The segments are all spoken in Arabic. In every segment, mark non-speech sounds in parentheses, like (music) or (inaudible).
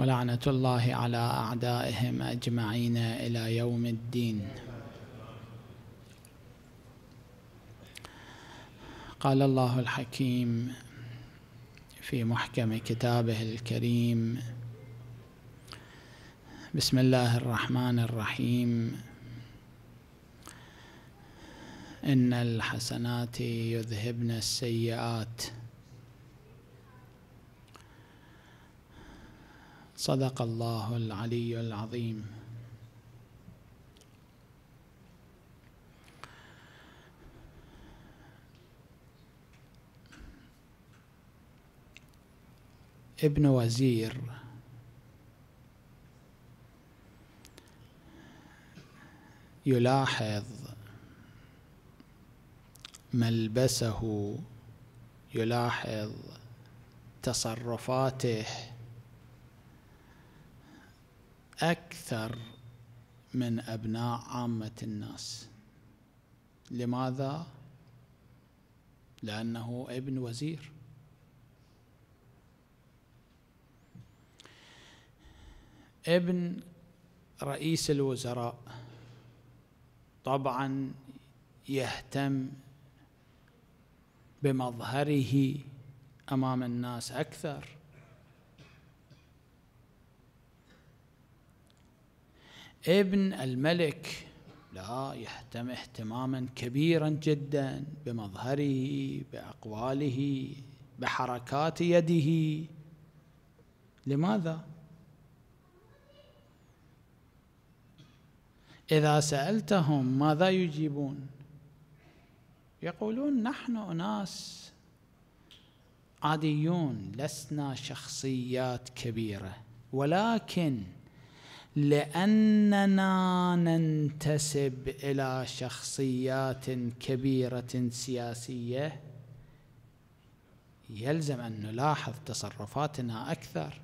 ولعنة الله على أعدائهم أجمعين إلى يوم الدين قال الله الحكيم في محكم كتابه الكريم بسم الله الرحمن الرحيم إن الحسنات يذهبن السيئات صدق الله العلي العظيم ابن وزير يلاحظ ملبسه يلاحظ تصرفاته أكثر من أبناء عامة الناس لماذا؟ لأنه ابن وزير ابن رئيس الوزراء طبعا يهتم بمظهره امام الناس اكثر ابن الملك لا يهتم اهتماما كبيرا جدا بمظهره باقواله بحركات يده لماذا اذا سالتهم ماذا يجيبون يقولون نحن اناس عاديون لسنا شخصيات كبيره ولكن لاننا ننتسب الى شخصيات كبيره سياسيه يلزم ان نلاحظ تصرفاتنا اكثر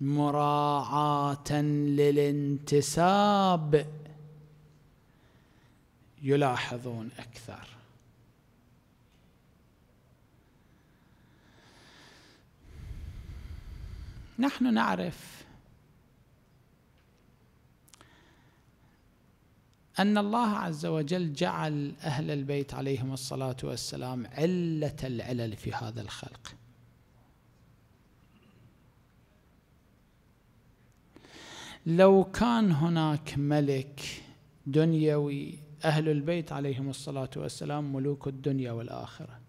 مراعاه للانتساب يلاحظون اكثر نحن نعرف أن الله عز وجل جعل أهل البيت عليهم الصلاة والسلام علة العلل في هذا الخلق لو كان هناك ملك دنيوي أهل البيت عليهم الصلاة والسلام ملوك الدنيا والآخرة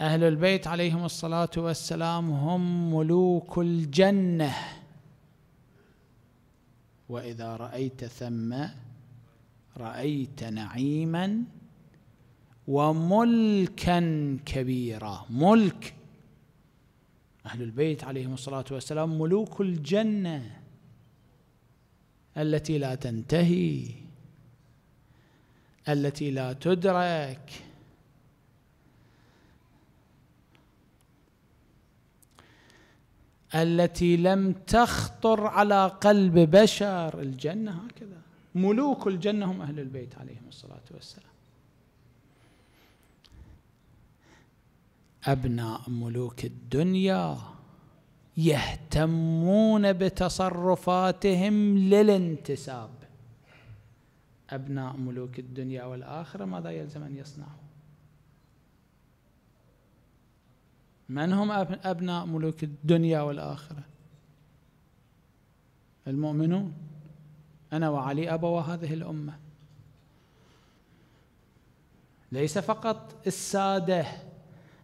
أهل البيت عليهم الصلاة والسلام هم ملوك الجنة وإذا رأيت ثم رأيت نعيما وملكا كبيرا ملك أهل البيت عليهم الصلاة والسلام ملوك الجنة التي لا تنتهي التي لا تدرك التي لم تخطر على قلب بشر الجنه هكذا ملوك الجنه هم اهل البيت عليهم الصلاه والسلام ابناء ملوك الدنيا يهتمون بتصرفاتهم للانتساب ابناء ملوك الدنيا والاخره ماذا يلزم ان يصنعوا من هم أبناء ملوك الدنيا والآخرة المؤمنون أنا وعلي أبوا هذه الأمة ليس فقط السادة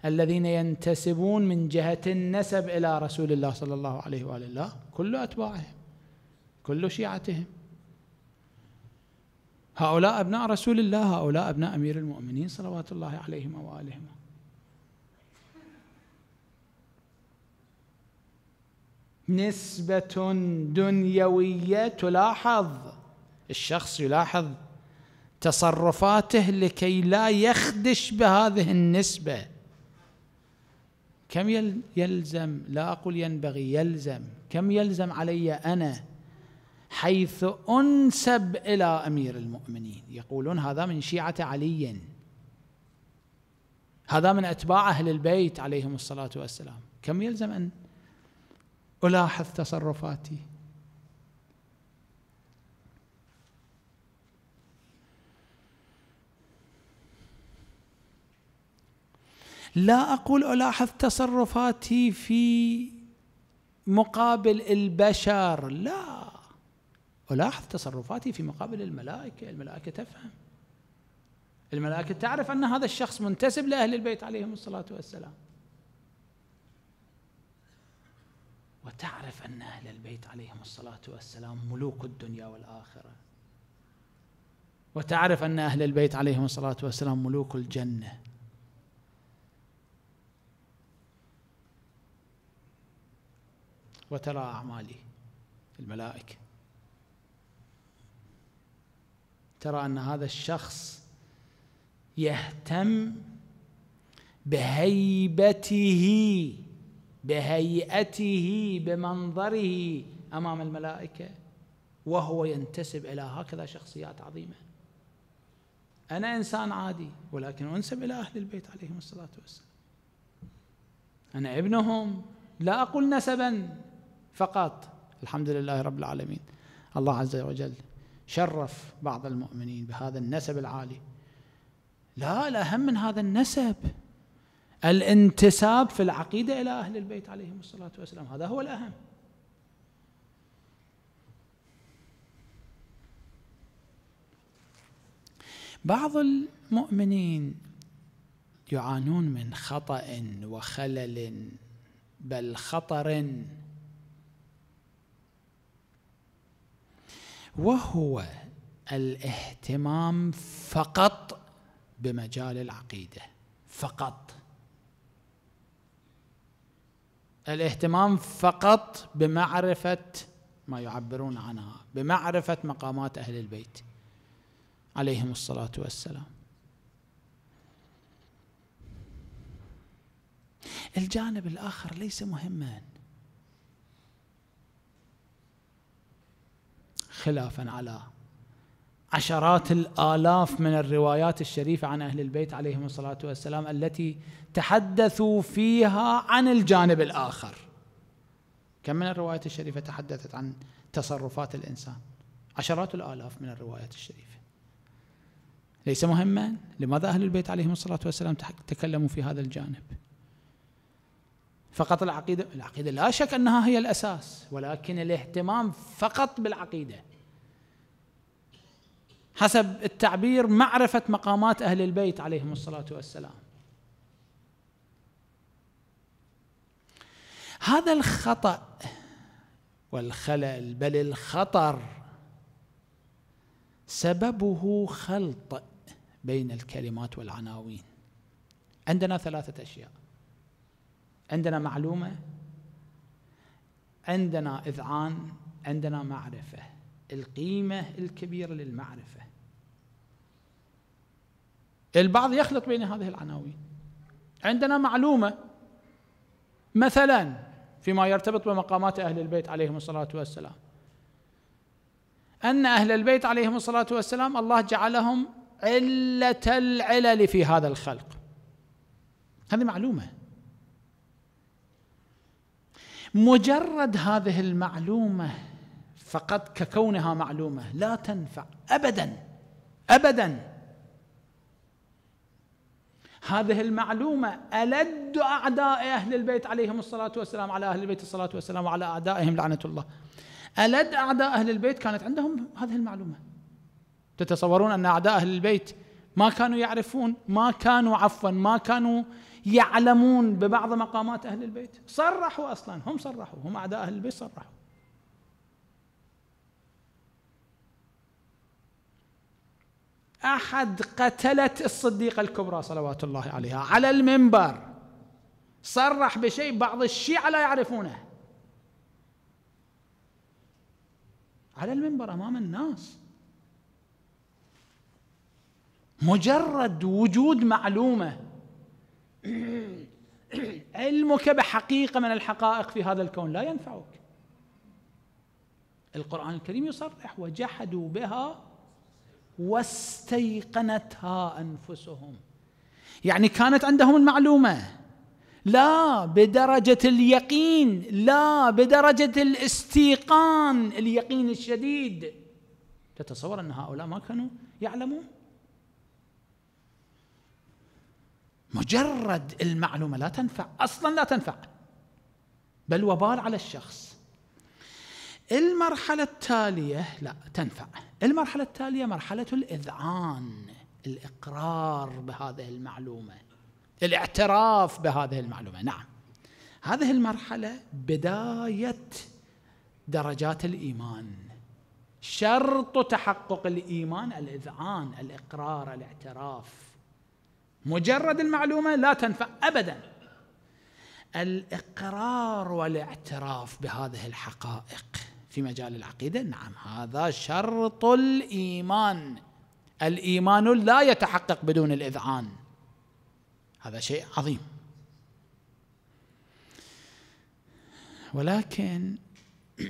الذين ينتسبون من جهة النسب إلى رسول الله صلى الله عليه وآله الله كل أتباعهم كل شيعتهم هؤلاء أبناء رسول الله هؤلاء أبناء أمير المؤمنين صلوات الله عليهم وآلهم نسبة دنيوية تلاحظ الشخص يلاحظ تصرفاته لكي لا يخدش بهذه النسبة كم يلزم لا أقول ينبغي يلزم كم يلزم علي أنا حيث أنسب إلى أمير المؤمنين يقولون هذا من شيعة علي هذا من أتباع أهل البيت عليهم الصلاة والسلام كم يلزم أن الاحظ تصرفاتي لا اقول الاحظ تصرفاتي في مقابل البشر لا الاحظ تصرفاتي في مقابل الملائكه الملائكه تفهم الملائكه تعرف ان هذا الشخص منتسب لاهل البيت عليهم الصلاه والسلام وتعرف أن أهل البيت عليهم الصلاة والسلام ملوك الدنيا والآخرة وتعرف أن أهل البيت عليهم الصلاة والسلام ملوك الجنة وترى أعمالي الملائكة ترى أن هذا الشخص يهتم بهيبته بهيئته بمنظره امام الملائكه وهو ينتسب الى هكذا شخصيات عظيمه انا انسان عادي ولكن انسب الى اهل البيت عليهم الصلاه والسلام انا ابنهم لا اقول نسبا فقط الحمد لله رب العالمين الله عز وجل شرف بعض المؤمنين بهذا النسب العالي لا الأهم من هذا النسب الانتساب في العقيدة إلى أهل البيت عليهم الصلاة والسلام هذا هو الأهم بعض المؤمنين يعانون من خطأ وخلل بل خطر وهو الاهتمام فقط بمجال العقيده فقط الاهتمام فقط بمعرفة ما يعبرون عنها بمعرفة مقامات أهل البيت عليهم الصلاة والسلام الجانب الآخر ليس مهما خلافا على عشرات الآلاف من الروايات الشريفة عن أهل البيت عليهم الصلاة والسلام التي تحدثوا فيها عن الجانب الآخر كم من الروايات الشريفة تحدثت عن تصرفات الإنسان عشرات الآلاف من الروايات الشريفة ليس مهما لماذا أهل البيت عليهم الصلاة والسلام تكلموا في هذا الجانب فقط العقيدة العقيدة لا شك أنها هي الأساس ولكن الاهتمام فقط بالعقيدة حسب التعبير معرفه مقامات اهل البيت عليهم الصلاه والسلام هذا الخطا والخلل بل الخطر سببه خلط بين الكلمات والعناوين عندنا ثلاثه اشياء عندنا معلومه عندنا اذعان عندنا معرفه القيمه الكبيره للمعرفه البعض يخلط بين هذه العناوين عندنا معلومه مثلا فيما يرتبط بمقامات اهل البيت عليهم الصلاه والسلام ان اهل البيت عليهم الصلاه والسلام الله جعلهم عله العلل في هذا الخلق هذه معلومه مجرد هذه المعلومه فقط ككونها معلومه لا تنفع ابدا ابدا هذه المعلومة ألد أعداء أهل البيت عليهم الصلاة والسلام على أهل البيت الصلاة والسلام وعلى أعدائهم لعنة الله ألد أعداء أهل البيت كانت عندهم هذه المعلومة تتصورون أن أعداء أهل البيت ما كانوا يعرفون ما كانوا عفوا ما كانوا يعلمون ببعض مقامات أهل البيت صرحوا أصلا هم صرحوا هم أعداء أهل البيت صرحوا أحد قتلت الصديقة الكبرى صلوات الله عليها على المنبر صرح بشيء بعض الشيعة لا يعرفونه على المنبر أمام الناس مجرد وجود معلومة علمك بحقيقة من الحقائق في هذا الكون لا ينفعك القرآن الكريم يصرح وجحدوا بها واستيقنتها انفسهم يعني كانت عندهم المعلومه لا بدرجه اليقين لا بدرجه الاستيقان اليقين الشديد تتصور ان هؤلاء ما كانوا يعلمون مجرد المعلومه لا تنفع اصلا لا تنفع بل وبال على الشخص المرحلة التالية لا تنفع المرحلة التالية مرحلة الإذعان الإقرار بهذه المعلومة الاعتراف بهذه المعلومة نعم هذه المرحلة بداية درجات الإيمان شرط تحقق الإيمان الإذعان الإقرار الاعتراف مجرد المعلومة لا تنفع أبدا الإقرار والاعتراف بهذه الحقائق في مجال العقيدة نعم هذا شرط الإيمان الإيمان لا يتحقق بدون الإذعان هذا شيء عظيم ولكن (clears throat)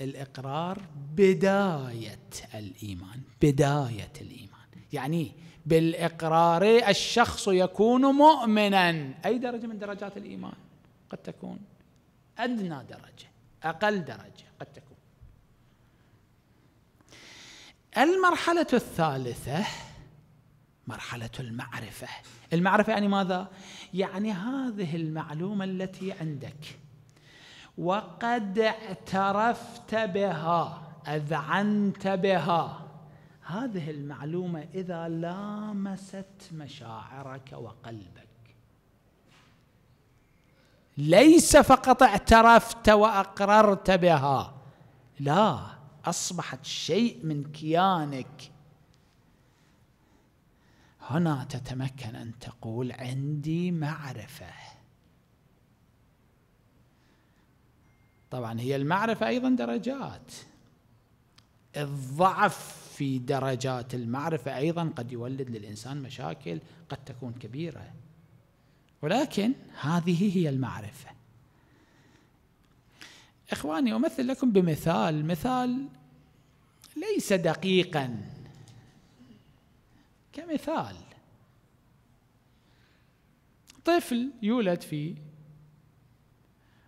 الإقرار بداية الإيمان بداية الإيمان يعني بالإقرار الشخص يكون مؤمنا أي درجة من درجات الإيمان قد تكون أدنى درجة أقل درجة قد تكون المرحلة الثالثة مرحلة المعرفة المعرفة يعني ماذا؟ يعني هذه المعلومة التي عندك وقد اعترفت بها أذعنت بها هذه المعلومة إذا لامست مشاعرك وقلبك ليس فقط اعترفت واقررت بها لا اصبحت شيء من كيانك هنا تتمكن ان تقول عندي معرفه طبعا هي المعرفه ايضا درجات الضعف في درجات المعرفه ايضا قد يولد للانسان مشاكل قد تكون كبيره ولكن هذه هي المعرفة إخواني أمثل لكم بمثال مثال ليس دقيقا كمثال طفل يولد في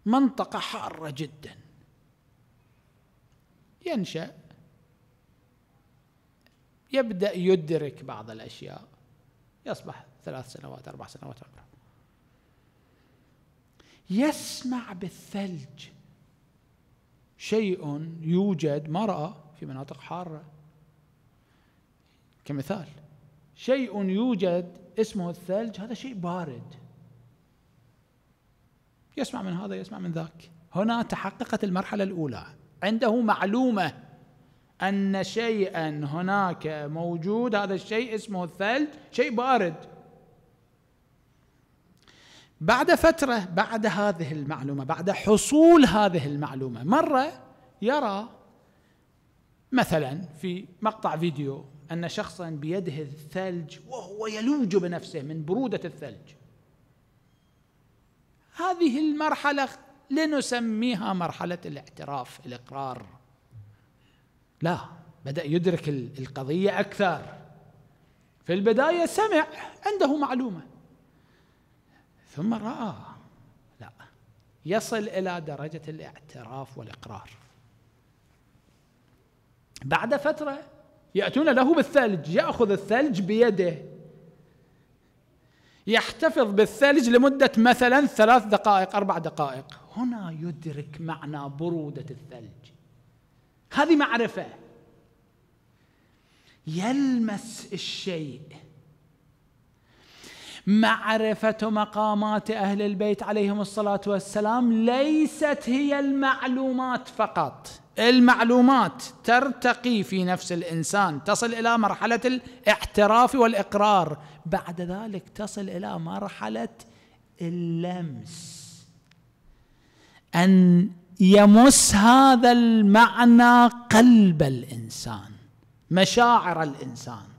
منطقة حارة جدا ينشأ يبدأ يدرك بعض الأشياء يصبح ثلاث سنوات أربع سنوات عمره يسمع بالثلج شيء يوجد مرأة في مناطق حارة كمثال شيء يوجد اسمه الثلج هذا شيء بارد يسمع من هذا يسمع من ذاك هنا تحققت المرحلة الأولى عنده معلومة أن شيئا هناك موجود هذا الشيء اسمه الثلج شيء بارد بعد فترة بعد هذه المعلومة بعد حصول هذه المعلومة مرة يرى مثلا في مقطع فيديو أن شخصا بيده الثلج وهو يلوج بنفسه من برودة الثلج هذه المرحلة لنسميها مرحلة الاعتراف الإقرار لا بدأ يدرك القضية أكثر في البداية سمع عنده معلومة ثم راى لا يصل الى درجه الاعتراف والاقرار بعد فتره ياتون له بالثلج ياخذ الثلج بيده يحتفظ بالثلج لمده مثلا ثلاث دقائق اربع دقائق هنا يدرك معنى بروده الثلج هذه معرفه يلمس الشيء معرفة مقامات أهل البيت عليهم الصلاة والسلام ليست هي المعلومات فقط المعلومات ترتقي في نفس الإنسان تصل إلى مرحلة الاعتراف والإقرار بعد ذلك تصل إلى مرحلة اللمس أن يمس هذا المعنى قلب الإنسان مشاعر الإنسان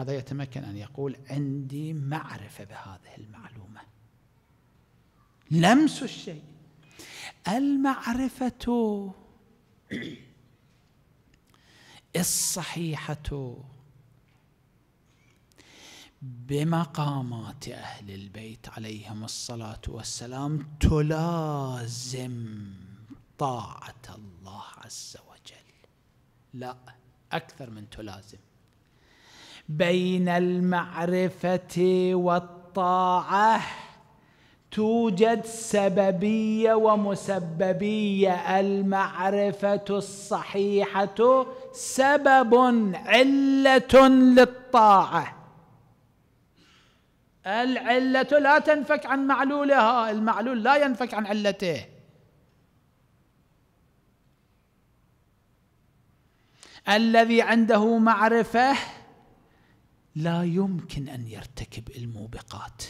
هذا يتمكن أن يقول عندي معرفة بهذه المعلومة لمس الشيء المعرفة الصحيحة بمقامات أهل البيت عليهم الصلاة والسلام تلازم طاعة الله عز وجل لا أكثر من تلازم بين المعرفه والطاعه توجد سببيه ومسببيه المعرفه الصحيحه سبب عله للطاعه العله لا تنفك عن معلولها المعلول لا ينفك عن علته الذي عنده معرفه لا يمكن ان يرتكب الموبقات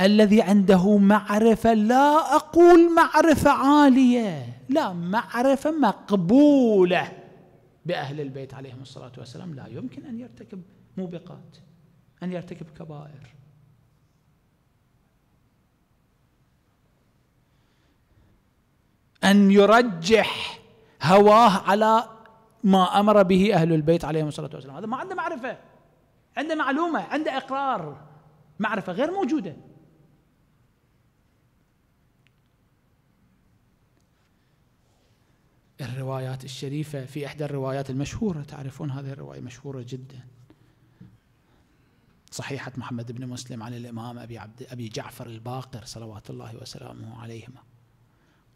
الذي عنده معرفه لا اقول معرفه عاليه لا معرفه مقبوله باهل البيت عليهم الصلاه والسلام لا يمكن ان يرتكب موبقات ان يرتكب كبائر ان يرجح هواه على ما امر به اهل البيت عليهم الصلاه والسلام هذا ما عنده معرفه عنده معلومه عنده اقرار معرفه غير موجوده الروايات الشريفة في إحدى الروايات المشهورة تعرفون هذه الرواية مشهورة جدا صحيحة محمد بن مسلم عن الإمام أبي, عبد أبي جعفر الباقر صلوات الله وسلامه عليهما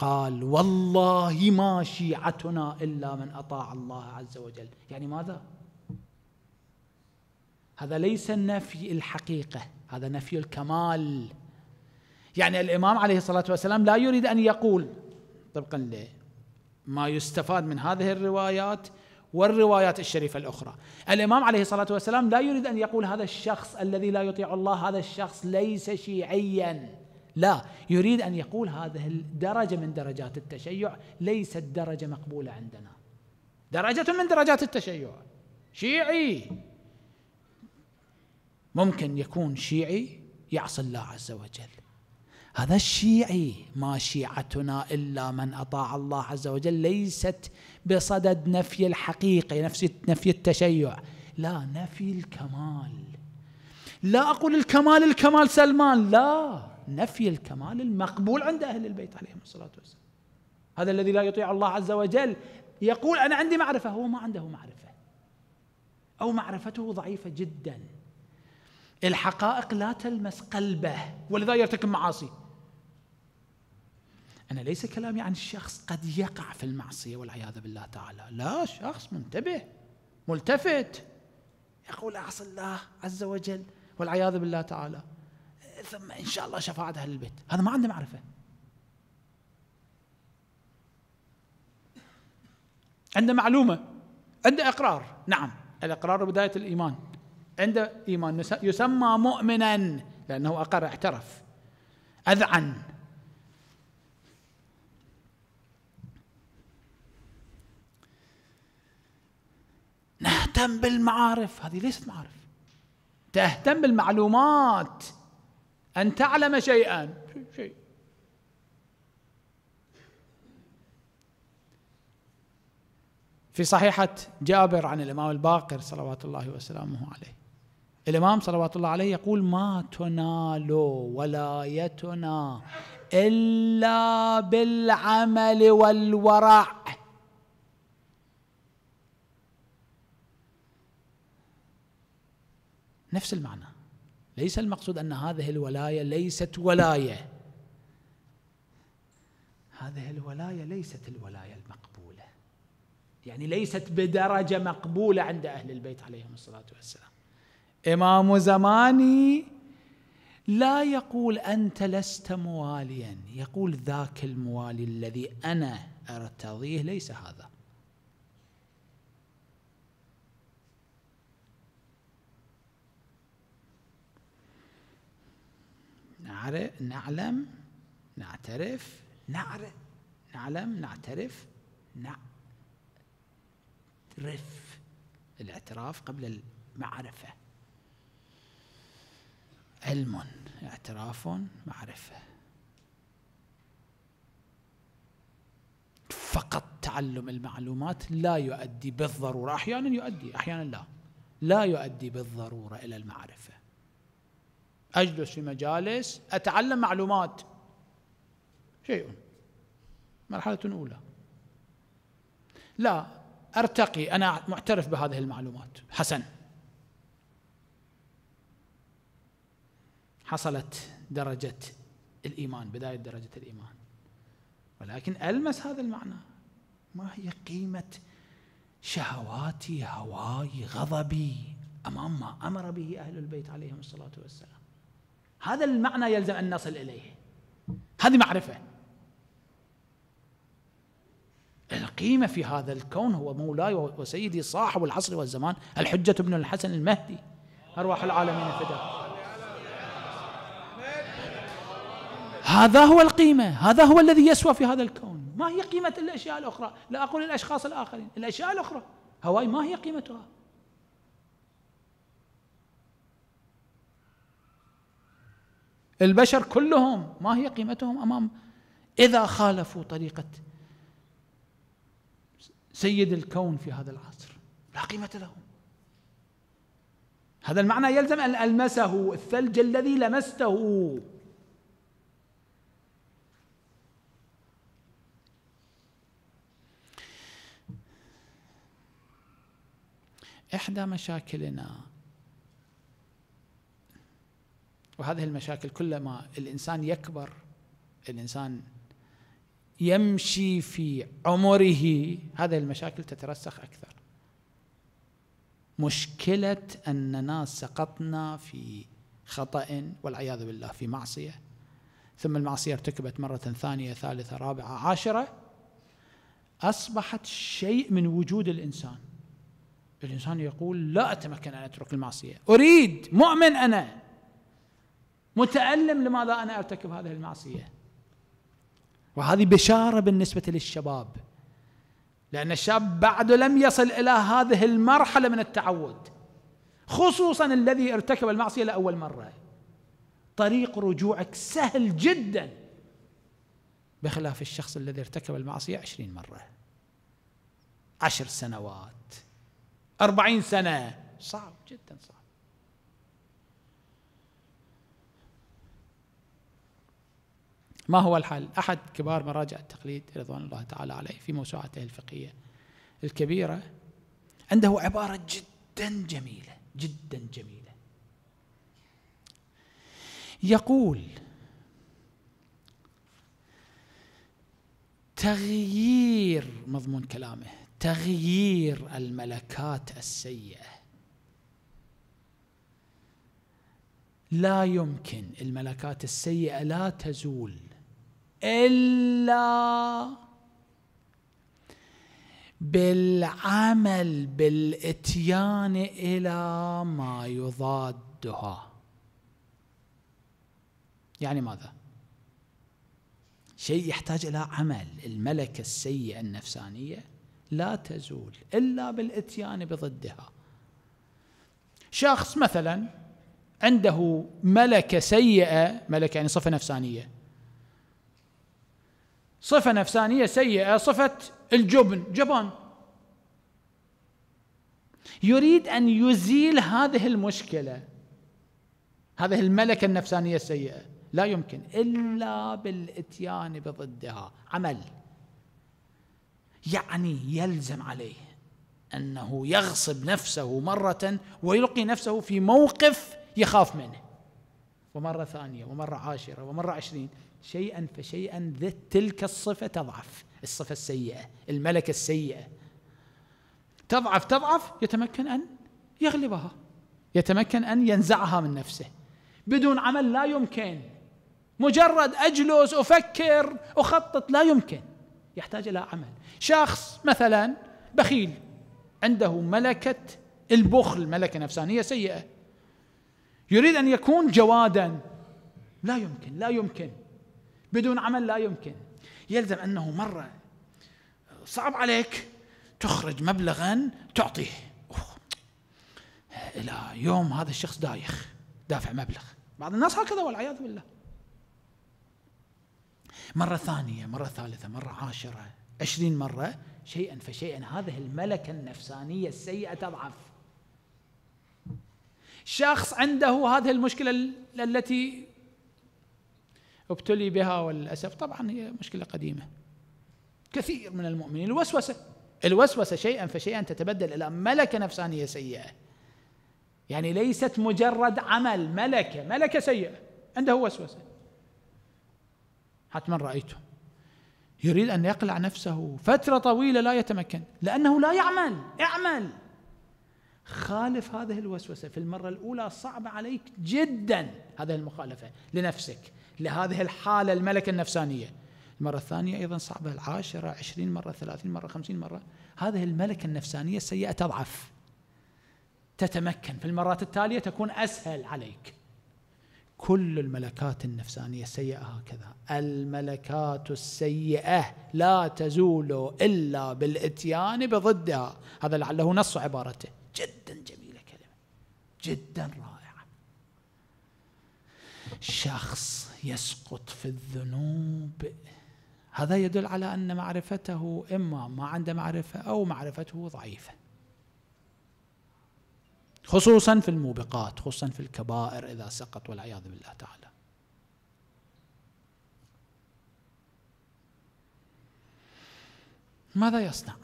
قال والله ما شيعتنا إلا من أطاع الله عز وجل يعني ماذا؟ هذا ليس نفي الحقيقة هذا نفي الكمال يعني الإمام عليه الصلاة والسلام لا يريد أن يقول طبقا لما يستفاد من هذه الروايات والروايات الشريفة الأخرى الإمام عليه الصلاة والسلام لا يريد أن يقول هذا الشخص الذي لا يطيع الله هذا الشخص ليس شيعياً لا يريد أن يقول هذه الدرجة من درجات التشيع ليست درجة مقبولة عندنا درجة من درجات التشيع شيعي ممكن يكون شيعي يعصي الله عز وجل هذا الشيعي ما شيعتنا الا من اطاع الله عز وجل ليست بصدد نفي الحقيقه نفس نفي التشيع لا نفي الكمال لا اقول الكمال الكمال سلمان لا نفي الكمال المقبول عند أهل البيت عليهم الصلاة والسلام هذا الذي لا يطيع الله عز وجل يقول أنا عندي معرفة هو ما عنده معرفة أو معرفته ضعيفة جدا الحقائق لا تلمس قلبه ولذا يرتكب معاصي أنا ليس كلامي عن الشخص قد يقع في المعصية والعياذ بالله تعالى لا شخص منتبه ملتفت يقول أعصي الله عز وجل والعياذ بالله تعالى ثم ان شاء الله شفاعه اهل البيت هذا ما عنده معرفه عنده معلومه عنده اقرار نعم الاقرار بدايه الايمان عنده ايمان يسمى مؤمنا لانه اقر اعترف اذعن نهتم بالمعارف هذه ليست معارف تهتم بالمعلومات أن تعلم شيئا شيء في صحيحة جابر عن الإمام الباقر صلوات الله وسلامه عليه الإمام صلوات الله عليه يقول ما تنال ولايتنا إلا بالعمل والورع نفس المعنى ليس المقصود أن هذه الولاية ليست ولاية هذه الولاية ليست الولاية المقبولة يعني ليست بدرجة مقبولة عند أهل البيت عليهم الصلاة والسلام إمام زماني لا يقول أنت لست مواليا يقول ذاك الموالي الذي أنا أرتضيه ليس هذا نعرف نعلم نعترف نعرف نعلم نعترف نعرف الاعتراف قبل المعرفة علم اعتراف معرفة فقط تعلم المعلومات لا يؤدي بالضرورة أحيانا يؤدي أحيانا لا لا يؤدي بالضرورة إلى المعرفة أجلس في مجالس أتعلم معلومات شيء مرحلة أولى لا أرتقي أنا معترف بهذه المعلومات حسن حصلت درجة الإيمان بداية درجة الإيمان ولكن ألمس هذا المعنى ما هي قيمة شهواتي هواي غضبي أمام ما أمر به أهل البيت عليهم الصلاة والسلام هذا المعنى يلزم أن نصل إليه هذه معرفة القيمة في هذا الكون هو مولاي وسيدي صاحب العصر والزمان الحجة ابن الحسن المهدي أرواح العالمين فداه هذا هو القيمة هذا هو الذي يسوى في هذا الكون ما هي قيمة الأشياء الأخرى لا أقول الأشخاص الآخرين الأشياء الأخرى هواي ما هي قيمتها البشر كلهم ما هي قيمتهم امام اذا خالفوا طريقه سيد الكون في هذا العصر لا قيمه لهم هذا المعنى يلزم ان المسه الثلج الذي لمسته احدى مشاكلنا وهذه المشاكل كلما الانسان يكبر الانسان يمشي في عمره هذه المشاكل تترسخ اكثر مشكله اننا سقطنا في خطا والعياذ بالله في معصيه ثم المعصيه ارتكبت مره ثانيه ثالثه رابعه عاشره اصبحت شيء من وجود الانسان الانسان يقول لا اتمكن ان اترك المعصيه اريد مؤمن انا متألم لماذا أنا أرتكب هذه المعصية وهذه بشارة بالنسبة للشباب لأن الشاب بعد لم يصل إلى هذه المرحلة من التعود خصوصا الذي ارتكب المعصية لأول مرة طريق رجوعك سهل جدا بخلاف الشخص الذي ارتكب المعصية عشرين مرة عشر سنوات أربعين سنة صعب جدا صعب ما هو الحل؟ أحد كبار مراجع التقليد رضوان الله تعالى عليه في موسوعته الفقهية الكبيرة عنده عبارة جدا جميلة جدا جميلة يقول تغيير مضمون كلامه تغيير الملكات السيئه لا يمكن الملكات السيئه لا تزول إلا بالعمل بالاتيان إلى ما يضادها يعني ماذا؟ شيء يحتاج إلى عمل الملكة السيئة النفسانية لا تزول إلا بالاتيان بضدها شخص مثلا عنده ملكة سيئة ملكة يعني صفة نفسانية صفة نفسانية سيئة صفة الجبن جبان يريد أن يزيل هذه المشكلة هذه الملكة النفسانية السيئة لا يمكن إلا بالإتيان بضدها عمل يعني يلزم عليه أنه يغصب نفسه مرة ويلقي نفسه في موقف يخاف منه ومرة ثانية ومرة عاشرة ومرة عشرين شيئا فشيئا ذات تلك الصفة تضعف الصفة السيئة الملكة السيئة تضعف تضعف يتمكن أن يغلبها يتمكن أن ينزعها من نفسه بدون عمل لا يمكن مجرد أجلس أفكر أخطط لا يمكن يحتاج إلى عمل شخص مثلا بخيل عنده ملكة البخل ملكة نفسانية سيئة يريد أن يكون جوادا لا يمكن لا يمكن بدون عمل لا يمكن يلزم انه مره صعب عليك تخرج مبلغا تعطيه الى يوم هذا الشخص دايخ دافع مبلغ بعض الناس هكذا والعياذ بالله مرة ثانية مرة ثالثة مرة عاشرة عشرين مرة شيئا فشيئا هذه الملكة النفسانية السيئة تضعف شخص عنده هذه المشكلة التي ابتلي بها وللاسف طبعا هي مشكله قديمه كثير من المؤمنين الوسوسه الوسوسه شيئا فشيئا تتبدل الى ملكه نفسانيه سيئه يعني ليست مجرد عمل ملكه ملكه سيئه عنده وسوسه حتما رايته يريد ان يقلع نفسه فتره طويله لا يتمكن لانه لا يعمل اعمل خالف هذه الوسوسه في المره الاولى صعبه عليك جدا هذه المخالفه لنفسك لهذه الحالة الملكة النفسانية المرة الثانية أيضا صعبة العاشرة عشرين مرة ثلاثين مرة خمسين مرة هذه الملكة النفسانية السيئة تضعف تتمكن في المرات التالية تكون أسهل عليك كل الملكات النفسانية السيئة هكذا الملكات السيئة لا تزول إلا بالإتيان بضدها هذا لعله نص عبارته جدا جميلة كلمة جدا رائعة شخص يسقط في الذنوب هذا يدل على أن معرفته إما ما عنده معرفة أو معرفته ضعيفة خصوصا في الموبقات خصوصا في الكبائر إذا سقط والعياذ بالله تعالى ماذا يصنع؟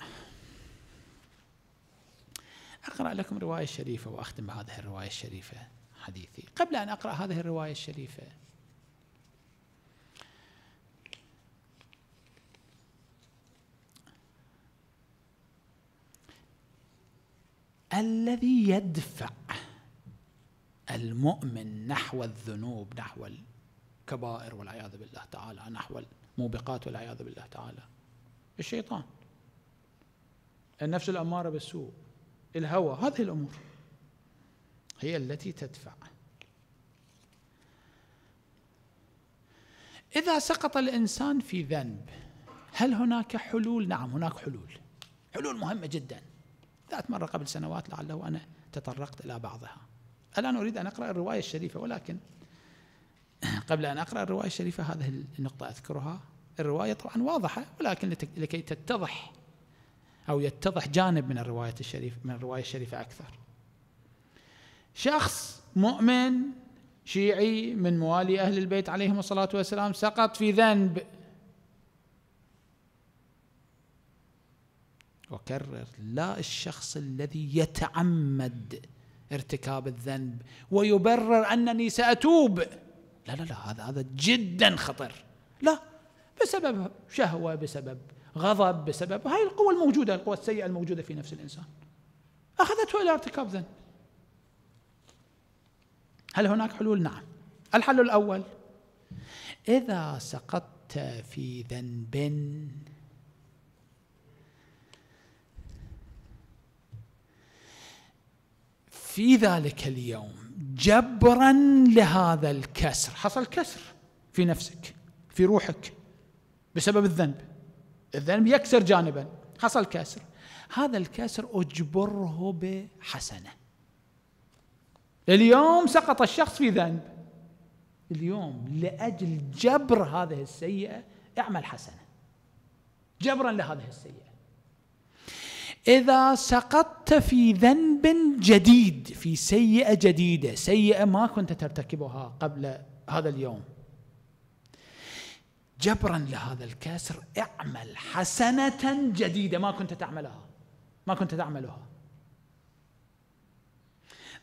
أقرأ لكم رواية شريفة وأختم بهذه الرواية الشريفة حديثي قبل أن أقرأ هذه الرواية الشريفة الذي يدفع المؤمن نحو الذنوب نحو الكبائر والعياذ بالله تعالى نحو الموبقات والعياذ بالله تعالى الشيطان النفس الأمارة بالسوء الهوى هذه الأمور هي التي تدفع إذا سقط الإنسان في ذنب هل هناك حلول؟ نعم هناك حلول حلول مهمة جداً ذات مرة قبل سنوات لعله أنا تطرقت إلى بعضها الآن أريد أن أقرأ الرواية الشريفة ولكن (clears throat) قبل أن أقرأ الرواية الشريفة هذه النقطة أذكرها الرواية طبعا واضحة ولكن لكي تتضح أو يتضح جانب من الرواية الشريفة من الرواية الشريفة أكثر شخص مؤمن شيعي من موالي أهل البيت عليهم الصلاة والسلام سقط في ذنب وكرر لا الشخص الذي يتعمد ارتكاب الذنب ويبرر انني ساتوب لا لا لا هذا هذا جدا خطر لا بسبب شهوه بسبب غضب بسبب هاي القوى الموجوده القوى السيئه الموجوده في نفس الانسان اخذته الى ارتكاب ذنب هل هناك حلول نعم الحل الاول اذا سقطت في ذنب في ذلك اليوم جبرا لهذا الكسر حصل كسر في نفسك في روحك بسبب الذنب الذنب يكسر جانبا حصل كسر هذا الكسر اجبره بحسنه اليوم سقط الشخص في ذنب اليوم لاجل جبر هذه السيئه اعمل حسنه جبرا لهذه السيئه إذا سقطت في ذنب جديد في سيئة جديدة سيئة ما كنت ترتكبها قبل هذا اليوم جبرا لهذا الكسر اعمل حسنة جديدة ما كنت تعملها ما كنت تعملها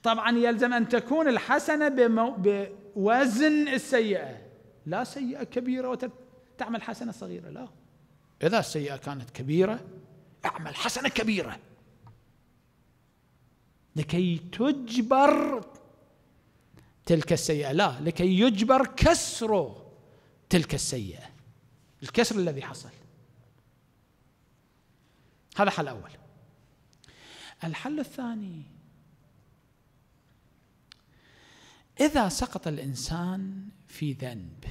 طبعا يلزم أن تكون الحسنة بوزن السيئة لا سيئة كبيرة وتعمل حسنة صغيرة لا إذا السيئة كانت كبيرة اعمل حسنة كبيرة لكي تجبر تلك السيئة لا لكي يجبر كسر تلك السيئة الكسر الذي حصل هذا حل أول الحل الثاني إذا سقط الإنسان في ذنب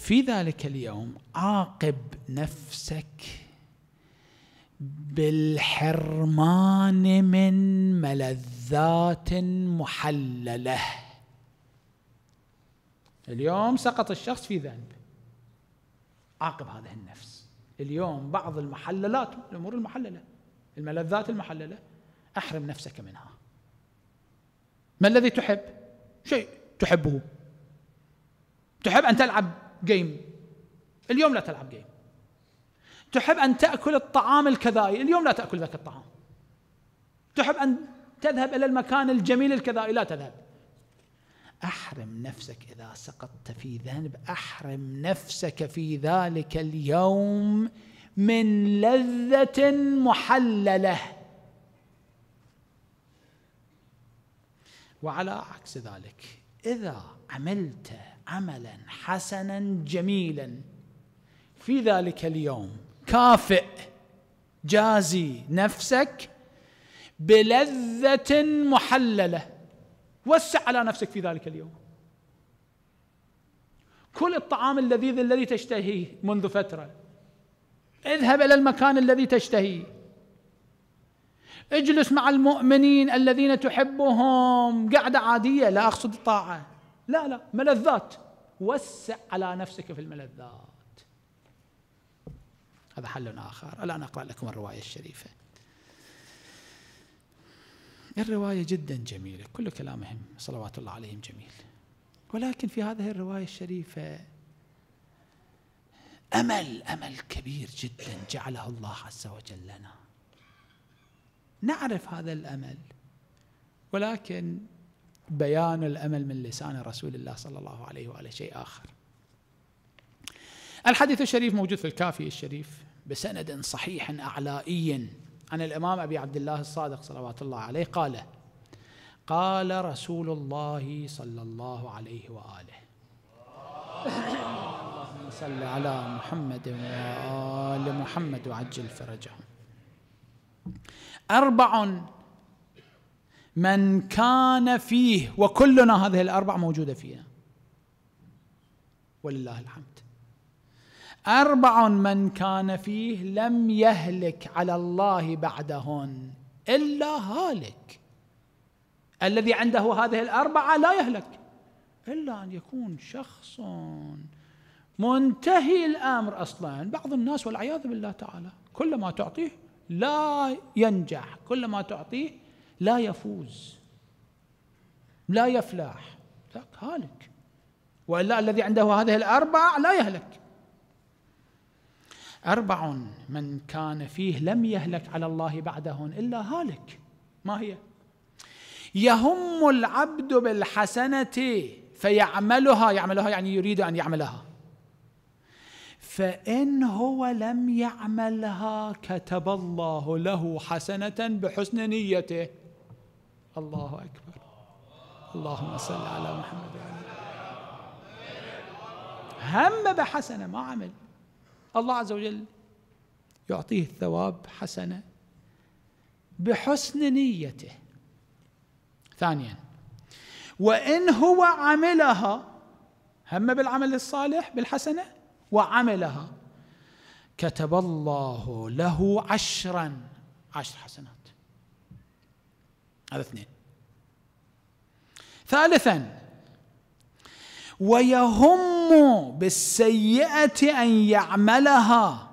في ذلك اليوم عاقب نفسك بالحرمان من ملذات محلله اليوم سقط الشخص في ذنب عاقب هذه النفس اليوم بعض المحللات الامور المحلله الملذات المحلله احرم نفسك منها ما الذي تحب شيء تحبه تحب ان تلعب جيم اليوم لا تلعب جيم تحب أن تأكل الطعام الكذائي اليوم لا تأكل ذاك الطعام تحب أن تذهب إلى المكان الجميل الكذائي لا تذهب أحرم نفسك إذا سقطت في ذنب أحرم نفسك في ذلك اليوم من لذة محللة وعلى عكس ذلك اذا عملت عملا حسنا جميلا في ذلك اليوم كافئ جازي نفسك بلذة محللة وسع على نفسك في ذلك اليوم كل الطعام اللذيذ الذي تشتهيه منذ فترة اذهب إلى المكان الذي تشتهيه اجلس مع المؤمنين الذين تحبهم قعدة عادية لا أقصد طاعة لا لا ملذات وسع على نفسك في الملذات هذا حل آخر الآن أقرأ لكم الرواية الشريفة الرواية جدا جميلة كل كلامهم صلوات الله عليهم جميل ولكن في هذه الرواية الشريفة أمل أمل كبير جدا جعله الله عز وجل لنا نعرف هذا الامل ولكن بيان الامل من لسان رسول الله صلى الله عليه واله شيء اخر. الحديث الشريف موجود في الكافي الشريف بسند صحيح اعلائي عن الامام ابي عبد الله الصادق صلوات الله عليه قال: قال رسول الله صلى الله عليه واله. اللهم صل على محمد وال محمد وعجل فرجهم. أربع من كان فيه وكلنا هذه الأربع موجودة فيها ولله الحمد أربع من كان فيه لم يهلك على الله بعدهن إلا هالك الذي عنده هذه الأربعة لا يهلك إلا أن يكون شخص منتهي الأمر أصلا بعض الناس والعياذ بالله تعالى كل ما تعطيه لا ينجح كل ما تعطيه لا يفوز لا يفلح هالك والا الذي عنده هذه الاربع لا يهلك اربع من كان فيه لم يهلك على الله بعدهن الا هالك ما هي يهم العبد بالحسنه فيعملها يعملها يعني يريد ان يعملها فإن هو لم يعملها كتب الله له حسنة بحسن نيته الله أكبر اللهم صل على محمد وعلى هم بحسنة ما عمل الله عز وجل يعطيه الثواب حسنة بحسن نيته ثانيا وإن هو عملها هم بالعمل الصالح بالحسنة وعملها كتب الله له عشرا عشر حسنات هذا اثنين ثالثا ويهم بالسيئه ان يعملها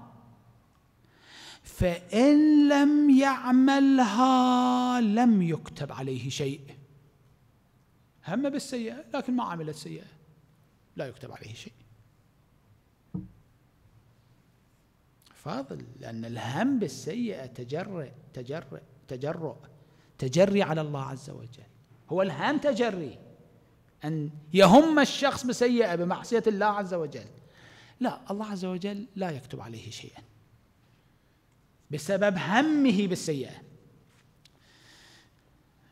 فان لم يعملها لم يكتب عليه شيء هم بالسيئه لكن ما عمل السيئه لا يكتب عليه شيء فاضل لأن الهم بالسيئة تجرئ تجرئ تجرؤ تجري على الله عز وجل هو الهم تجري أن يهم الشخص بسيئة بمعصية الله عز وجل لا الله عز وجل لا يكتب عليه شيئا بسبب همه بالسيئة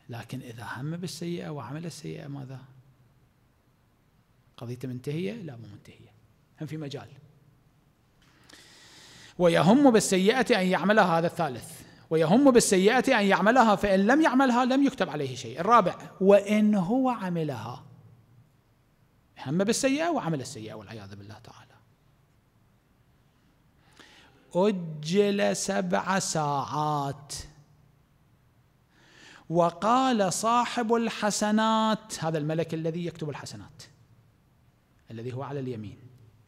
لكن إذا هم بالسيئة وعمل السيئة ماذا؟ قضيته منتهية؟ لا مو منتهية هم في مجال ويهم بالسيئة أن يعملها هذا الثالث ويهم بالسيئة أن يعملها فإن لم يعملها لم يكتب عليه شيء الرابع وإن هو عملها هم بالسيئة وعمل السيئة والعياذ بالله تعالى أجل سبع ساعات وقال صاحب الحسنات هذا الملك الذي يكتب الحسنات الذي هو على اليمين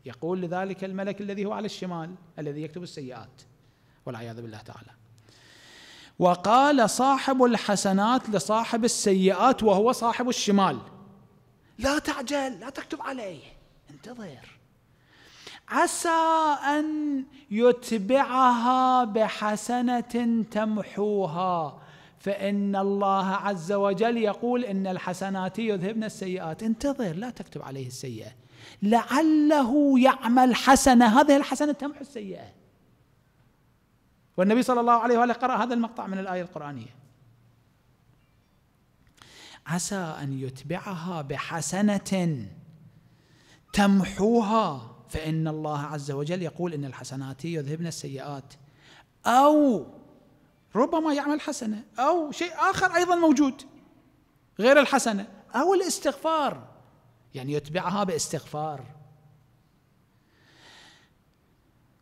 يقول لذلك الملك الذي هو على الشمال الذي يكتب السيئات والعياذ بالله تعالى وقال صاحب الحسنات لصاحب السيئات وهو صاحب الشمال لا تعجل لا تكتب عليه انتظر عسى ان يتبعها بحسنه تمحوها فان الله عز وجل يقول ان الحسنات يذهبن السيئات انتظر لا تكتب عليه السيئه لعله يعمل حسنة هذه الحسنة تمحو السيئة والنبي صلى الله عليه وآله قرأ هذا المقطع من الآية القرآنية عسى أن يتبعها بحسنة تمحوها فإن الله عز وجل يقول إن الحسنات يذهبن السيئات أو ربما يعمل حسنة أو شيء آخر أيضا موجود غير الحسنة أو الاستغفار يعني يتبعها باستغفار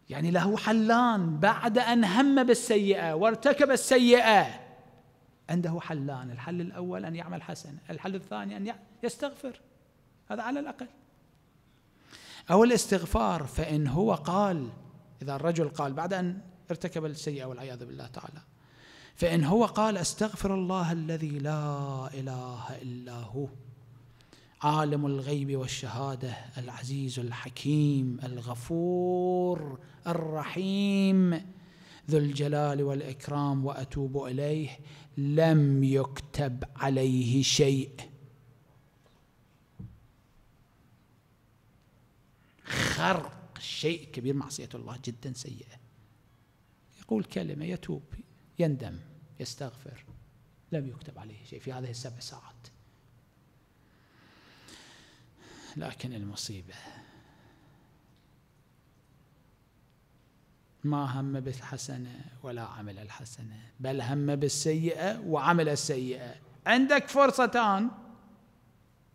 يعني له حلان بعد أن هم بالسيئة وارتكب السيئة عنده حلان الحل الأول أن يعمل حسن الحل الثاني أن يستغفر هذا على الأقل أو الاستغفار فإن هو قال إذا الرجل قال بعد أن ارتكب السيئة والعياذ بالله تعالى فإن هو قال استغفر الله الذي لا إله إلا هو عالم الغيب والشهاده العزيز الحكيم الغفور الرحيم ذو الجلال والاكرام واتوب اليه لم يكتب عليه شيء خرق شيء كبير معصيه الله جدا سيئه يقول كلمه يتوب يندم يستغفر لم يكتب عليه شيء في هذه السبع ساعات لكن المصيبة ما هم بالحسنة ولا عمل الحسنة بل هم بالسيئة وعمل السيئة عندك فرصتان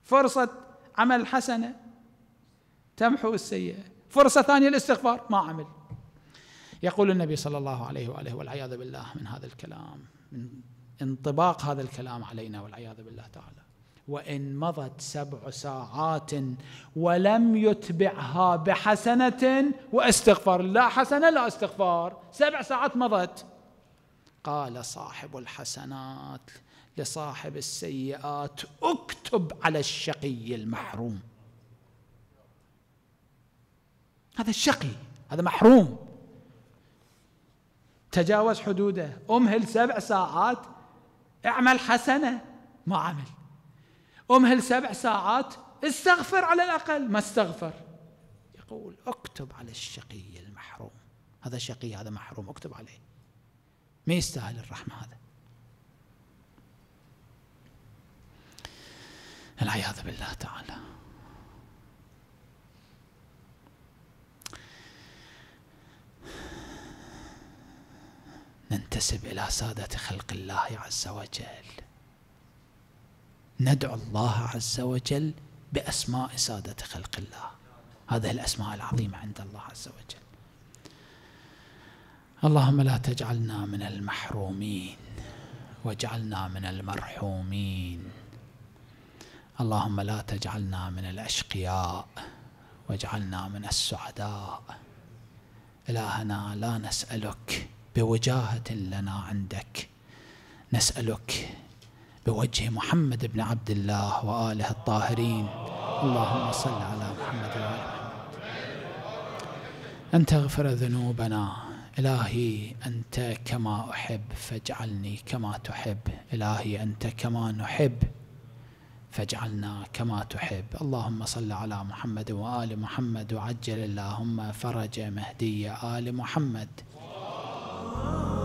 فرصة عمل حسنة تمحو السيئة فرصة ثانية الاستغفار ما عمل يقول النبي صلى الله عليه وآله والعياذ بالله من هذا الكلام من انطباق هذا الكلام علينا والعياذ بالله تعالى وان مضت سبع ساعات ولم يتبعها بحسنه واستغفار لا حسنه لا استغفار سبع ساعات مضت قال صاحب الحسنات لصاحب السيئات اكتب على الشقي المحروم هذا الشقي هذا محروم تجاوز حدوده امهل سبع ساعات اعمل حسنه ما عمل امهل سبع ساعات استغفر على الأقل ما استغفر يقول اكتب على الشقي المحروم هذا شقي هذا محروم اكتب عليه ما يستاهل الرحمة هذا العياذ بالله تعالى ننتسب إلى سادة خلق الله عز وجل ندعو الله عز وجل بأسماء سادة خلق الله هذه الأسماء العظيمة عند الله عز وجل اللهم لا تجعلنا من المحرومين واجعلنا من المرحومين اللهم لا تجعلنا من الأشقياء واجعلنا من السعداء إلهنا لا نسألك بوجاهة لنا عندك نسألك بوجه محمد بن عبد الله وآله الطاهرين اللهم صل على محمد وآل محمد أن تغفر ذنوبنا إلهي أنت كما أحب فاجعلني كما تحب إلهي أنت كما نحب فاجعلنا كما تحب اللهم صل على محمد وآل محمد وعجل اللهم فرج مهدي آل محمد